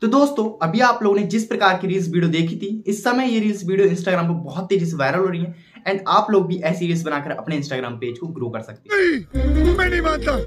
तो दोस्तों अभी आप लोगों ने जिस प्रकार की रील्स वीडियो देखी थी इस समय ये रील्स वीडियो इंस्टाग्राम पर बहुत तेजी से वायरल हो रही है एंड आप लोग भी ऐसी रील्स बनाकर अपने इंस्टाग्राम पेज को ग्रो कर सकते हैं मैं नहीं मानता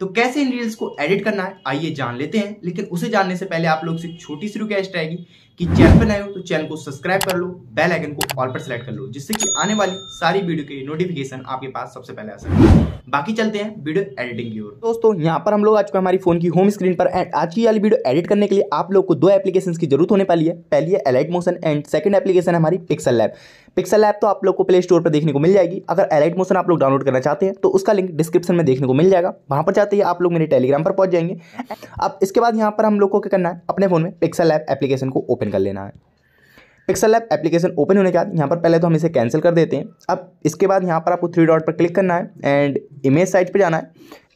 तो कैसे इन रील्स को एडिट करना है आइए जान लेते हैं लेकिन उसे जानने से पहले आप लोग से छोटी सी रिक्वेस्ट आएगी कि चैनल पर नए हो तो चैनल को सब्सक्राइब कर लो बेल आइकन को ऑल पर सेलेक्ट कर लो जिससे कि आने वाली सारी वीडियो के नोटिफिकेशन आपके पास सबसे पहले आ सके बाकी चलते हैं वीडियो एडिटिंग की ओर दोस्तों यहाँ पर हम लोग आ चुके हैं हमारी फोन की होम स्क्रीन पर एंड आज की वाली वीडियो एडिट करने के लिए आप लोग को दो एप्लीकेशन की जरूरत होने वाली है पहली है Alight Motion and second application है हमारी पिक्सल लैब पिक्सल लैब तो आप लोग को प्ले स्टोर पर देखने को मिल जाएगी अगर एलाइट मोशन आप लोग डाउनलोड करना चाहते हैं तो उसका लिंक डिस्क्रिप्शन में देखने को मिल जाएगा वहां पर जाते ही आप लोग मेरे टेलीग्राम पर पहुंच जाएंगे अब इसके बाद यहाँ पर हम लोग को क्या करना है अपने फोन में पिक्सल लैब एप्लीकेशन को ओपन ओपन कर लेना है पिक्सल लैब एप्लीकेशन ओपन होने के बाद यहाँ पर पहले तो हम इसे कैंसिल कर देते हैं अब इसके बाद यहाँ पर आपको थ्री डॉट पर क्लिक करना है एंड इमेज साइट पर जाना है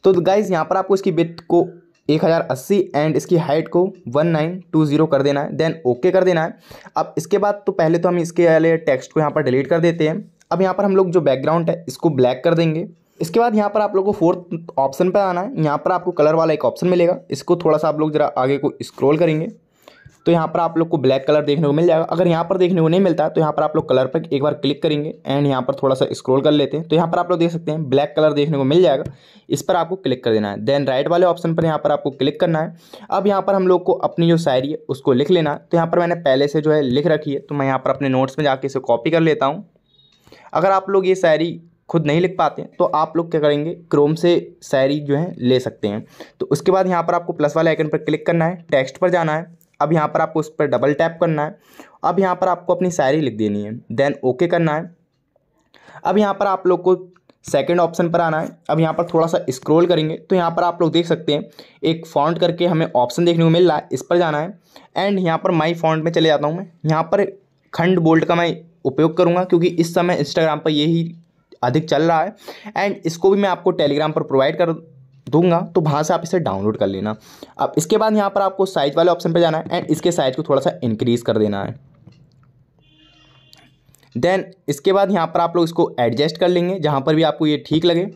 तो गाइज़ यहाँ पर आपको इसकी बिथ को एक हज़ार अस्सी एंड इसकी हाइट को वन नाइन टू ज़ीरो कर देना है देन ओके कर देना है अब इसके बाद तो पहले तो हम इसके वाले टेक्स्ट को यहाँ पर डिलीट कर देते हैं अब यहाँ पर हम लोग जो बैकग्राउंड है इसको ब्लैक कर देंगे इसके बाद यहाँ पर आप लोगों को फोर्थ ऑप्शन पर आना है यहाँ पर आपको कलर वाला एक ऑप्शन मिलेगा इसको थोड़ा सा आप लोग ज़रा आगे को स्क्रोल करेंगे तो यहाँ पर आप लोग को ब्लैक कलर देखने को मिल जाएगा अगर यहाँ पर देखने को नहीं मिलता तो यहाँ पर आप लोग कलर पर एक बार क्लिक करेंगे एंड यहाँ पर थोड़ा सा स्क्रॉल कर लेते हैं तो यहाँ पर आप लोग देख सकते हैं ब्लैक कलर देखने को मिल जाएगा इस पर आपको क्लिक कर देना है देन राइट वाले ऑप्शन पर यहाँ पर आपको क्लिक करना है अब यहाँ पर हम लोग को अपनी जो शायरी है उसको लिख लेना तो यहाँ पर मैंने पहले से जो है लिख रखी है तो मैं यहाँ पर अपने नोट्स में जाके इसे कॉपी कर लेता हूँ अगर आप लोग ये शायरी खुद नहीं लिख पाते तो आप लोग क्या करेंगे क्रोम से शायरी जो है ले सकते हैं तो उसके बाद यहाँ पर आपको प्लस वाले आइकन पर क्लिक करना है टेक्स्ट पर जाना है अब यहाँ पर आपको उस पर डबल टैप करना है अब यहाँ पर आपको अपनी शायरी लिख देनी है देन ओके करना है अब यहाँ पर आप लोग को सेकेंड ऑप्शन पर आना है अब यहाँ पर थोड़ा सा स्क्रॉल करेंगे तो यहाँ पर आप लोग देख सकते हैं एक फॉन्ट करके हमें ऑप्शन देखने को मिल रहा है इस पर जाना है एंड यहाँ पर माई फॉन्ट में चले जाता हूँ मैं यहाँ पर खंड बोल्ट का मैं उपयोग करूँगा क्योंकि इस समय इंस्टाग्राम पर यही अधिक चल रहा है एंड इसको भी मैं आपको टेलीग्राम पर प्रोवाइड कर दूंगा तो वहाँ से आप इसे डाउनलोड कर लेना अब इसके बाद यहाँ पर आपको साइज वाले ऑप्शन पर जाना है एंड इसके साइज़ को थोड़ा सा इंक्रीज़ कर देना है देन इसके बाद यहाँ पर आप लोग इसको एडजस्ट कर लेंगे जहाँ पर भी आपको ये ठीक लगे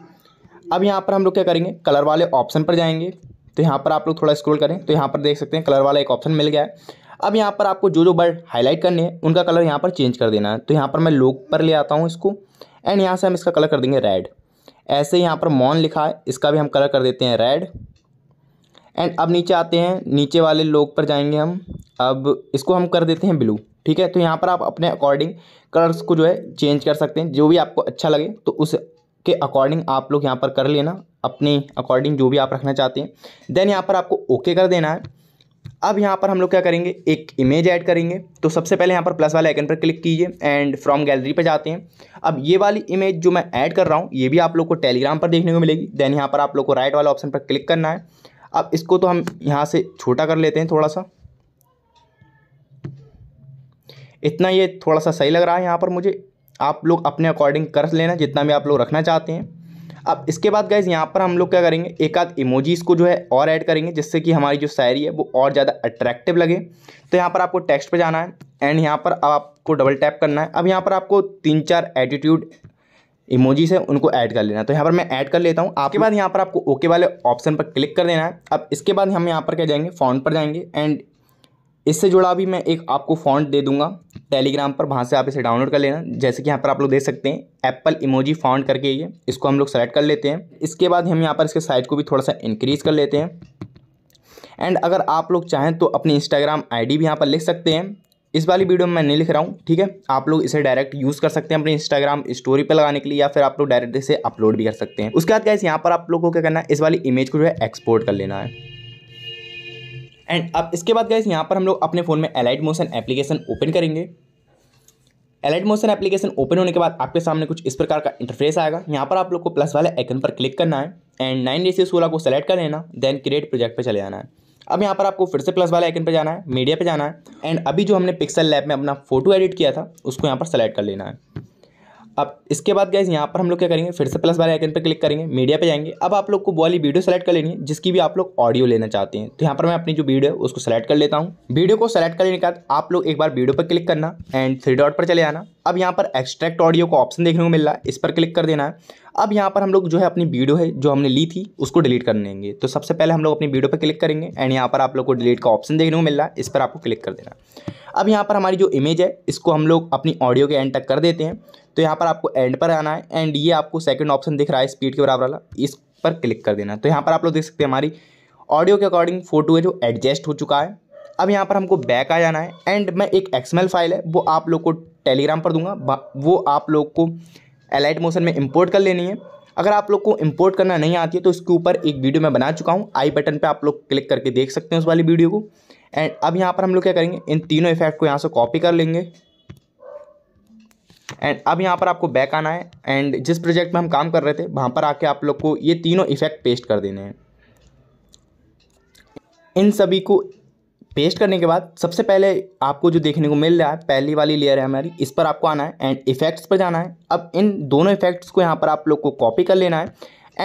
अब यहाँ पर हम लोग क्या करेंगे कलर वाले ऑप्शन पर जाएंगे तो यहाँ पर आप लोग थोड़ा स्क्रॉल करें तो यहाँ पर देख सकते हैं कलर वाला एक ऑप्शन मिल गया है अब यहाँ पर आपको जो जो बर्ड हाईलाइट करने हैं उनका कलर यहाँ पर चेंज कर देना है तो यहाँ पर मैं लोक पर ले आता हूँ इसको एंड यहाँ से हम इसका कलर कर देंगे रेड ऐसे यहाँ पर मौन लिखा है इसका भी हम कलर कर देते हैं रेड एंड अब नीचे आते हैं नीचे वाले लोग पर जाएंगे हम अब इसको हम कर देते हैं ब्लू ठीक है तो यहाँ पर आप अपने अकॉर्डिंग कलर्स को जो है चेंज कर सकते हैं जो भी आपको अच्छा लगे तो उसके अकॉर्डिंग आप लोग यहाँ पर कर लेना अपने अकॉर्डिंग जो भी आप रखना चाहते हैं देन यहाँ पर आपको ओके कर देना है अब यहाँ पर हम लोग क्या करेंगे एक इमेज ऐड करेंगे तो सबसे पहले यहाँ पर प्लस वाले आइकन पर क्लिक कीजिए एंड फ्रॉम गैलरी पर जाते हैं अब ये वाली इमेज जो मैं ऐड कर रहा हूँ ये भी आप लोग को टेलीग्राम पर देखने को मिलेगी देन यहाँ पर आप लोग को राइट वाला ऑप्शन पर क्लिक करना है अब इसको तो हम यहाँ से छोटा कर लेते हैं थोड़ा सा इतना ये थोड़ा सा सही लग रहा है यहाँ पर मुझे आप लोग अपने अकॉर्डिंग कर लेना जितना भी आप लोग रखना चाहते हैं अब इसके बाद गाइज यहाँ पर हम लोग क्या करेंगे एक आध इमोजीज़ को जो है और ऐड करेंगे जिससे कि हमारी जो शायरी है वो और ज़्यादा अट्रैक्टिव लगे तो यहाँ पर आपको टेक्स्ट पर जाना है एंड यहाँ पर अब आपको डबल टैप करना है अब यहाँ पर आपको तीन चार एटीट्यूड इमोजीज़ है उनको ऐड कर लेना है तो यहाँ पर मैं ऐड कर लेता हूँ आपके बाद यहाँ पर आपको ओके वाले ऑप्शन पर क्लिक कर देना है अब इसके बाद हम यहाँ पर क्या जाएंगे फ़ॉन्ट पर जाएंगे एंड इससे जुड़ा भी मैं एक आपको फॉन्ट दे दूंगा टेलीग्राम पर वहाँ से आप इसे डाउनलोड कर लेना जैसे कि यहाँ पर आप लोग देख सकते हैं एप्पल इमोजी फॉन्ट करके ये इसको हम लोग सेलेक्ट कर लेते हैं इसके बाद हम यहाँ पर इसके साइज़ को भी थोड़ा सा इंक्रीज़ कर लेते हैं एंड अगर आप लोग चाहें तो अपनी इंस्टाग्राम आई भी यहाँ पर लिख सकते हैं इस वाली वीडियो में मैं नहीं लिख रहा हूँ ठीक है आप लोग इसे डायरेक्ट यूज़ कर सकते हैं अपनी इंस्टाग्राम स्टोरी पर लगाने के लिए या फिर आप लोग डायरेक्ट इसे अपलोड भी कर सकते हैं उसके बाद क्या यहाँ पर आप लोग को क्या करना है इस वाली इमेज को जो है एक्सपोर्ट कर लेना है एंड अब इसके बाद गए यहाँ पर हम लोग अपने फ़ोन में एलाइट मोशन एप्लीकेशन ओपन करेंगे एलाइट मोशन एप्लीकेशन ओपन होने के बाद आपके सामने कुछ इस प्रकार का इंटरफेस आएगा यहाँ पर आप लोग को प्लस वाले आइकन पर क्लिक करना है एंड नाइन सी सोलह को सेलेक्ट कर लेना देन क्रिएट प्रोजेक्ट पर चले जाना है अब यहाँ पर आपको फिर से प्लस वाले आइकन पर जाना है मीडिया पर जाना है एंड अभी जो हमने पिक्सल लैब में अपना फोटो एडिट किया था उसको यहाँ पर सेलेक्ट कर लेना है अब इसके बाद गैस यहाँ पर हम लोग क्या करेंगे फिर से प्लस वाले आइकन पर क्लिक करेंगे मीडिया पे जाएंगे अब आप लोग को वाली वीडियो सेलेक्ट कर लेनी है जिसकी भी आप लोग ऑडियो लेना चाहते हैं तो यहाँ पर मैं अपनी जो वीडियो है उसको सेलेक्ट कर लेता हूँ वीडियो को सेलेक्ट करने के बाद आप लोग एक बार वीडियो पर क्लिक करना एंड थ्री डॉट पर चले आना अब यहाँ पर एक्स्ट्रैक्ट ऑडियो का ऑप्शन देखने को मिल रहा है इस पर क्लिक कर देना है अब यहाँ पर हम लोग जो है अपनी वीडियो है जो हमने ली थी उसको डिलीट कर लेंगे तो सबसे पहले हम लोग अपनी वीडियो पर क्लिक करेंगे एंड यहाँ पर आप लोग को डिलीट का ऑप्शन देखने को मिल रहा है इस पर आपको क्लिक कर देना है अब यहाँ पर हमारी जो इमेज है इसको हम लोग अपनी ऑडियो के एंड तक कर देते हैं तो यहाँ पर आपको एंड पर आना है एंड ये आपको सेकंड ऑप्शन दिख रहा है स्पीड के बराबर वाला इस पर क्लिक कर देना है तो यहाँ पर आप लोग देख सकते हैं हमारी ऑडियो के अकॉर्डिंग फोटो है जो एडजस्ट हो चुका है अब यहाँ पर हमको बैक आ जाना है एंड मैं एक एक्समेल फाइल है वो आप लोग को टेलीग्राम पर दूंगा वो आप लोग को एलाइट मोशन में इम्पोर्ट कर लेनी है अगर आप लोग को इम्पोर्ट करना नहीं आती है तो इसके ऊपर एक वीडियो मैं बना चुका हूँ आई बटन पर आप लोग क्लिक करके देख सकते हैं उस वाली वीडियो को एंड अब यहाँ पर हम लोग क्या करेंगे इन तीनों इफेक्ट को यहाँ से कॉपी कर लेंगे एंड अब यहाँ पर आपको बैक आना है एंड जिस प्रोजेक्ट में हम काम कर रहे थे वहाँ पर आके आप लोग को ये तीनों इफेक्ट पेस्ट कर देने हैं इन सभी को पेस्ट करने के बाद सबसे पहले आपको जो देखने को मिल रहा है पहली वाली लेयर है हमारी इस पर आपको आना है एंड इफेक्ट्स पर जाना है अब इन दोनों इफेक्ट्स को यहाँ पर आप लोग को कॉपी कर लेना है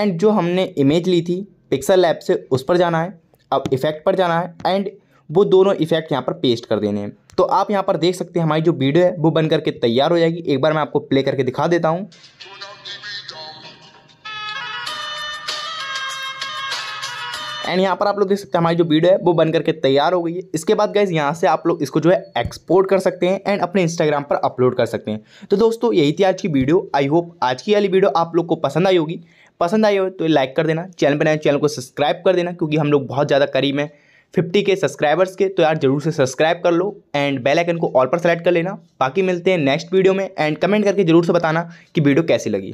एंड जो हमने इमेज ली थी पिक्सल लैब से उस पर जाना है अब इफेक्ट पर जाना है एंड वो दोनों इफेक्ट यहाँ पर पेस्ट कर देने हैं तो आप यहाँ पर देख सकते हैं हमारी जो वीडियो है वो बन करके तैयार हो जाएगी एक बार मैं आपको प्ले करके दिखा देता हूँ एंड यहाँ पर आप लोग देख सकते हैं हमारी जो वीडियो है वो बन करके तैयार हो गई है इसके बाद गैस यहाँ से आप लोग इसको जो है एक्सपोर्ट कर सकते हैं एंड अपने इंस्टाग्राम पर अपलोड कर सकते हैं तो दोस्तों यही थी आज की वीडियो आई होप आज की वाली वीडियो आप लोग को पसंद आई होगी पसंद आई हो तो लाइक कर देना चैनल पर नए चैनल को सब्सक्राइब कर देना क्योंकि हम लोग बहुत ज़्यादा करीब हैं फिफ्टी के सब्सक्राइबर्स के तो यार जरूर से सब्सक्राइब कर लो एंड बेल आइकन को ऑल पर सेलेक्ट कर लेना बाकी मिलते हैं नेक्स्ट वीडियो में एंड कमेंट करके जरूर से बताना कि वीडियो कैसी लगी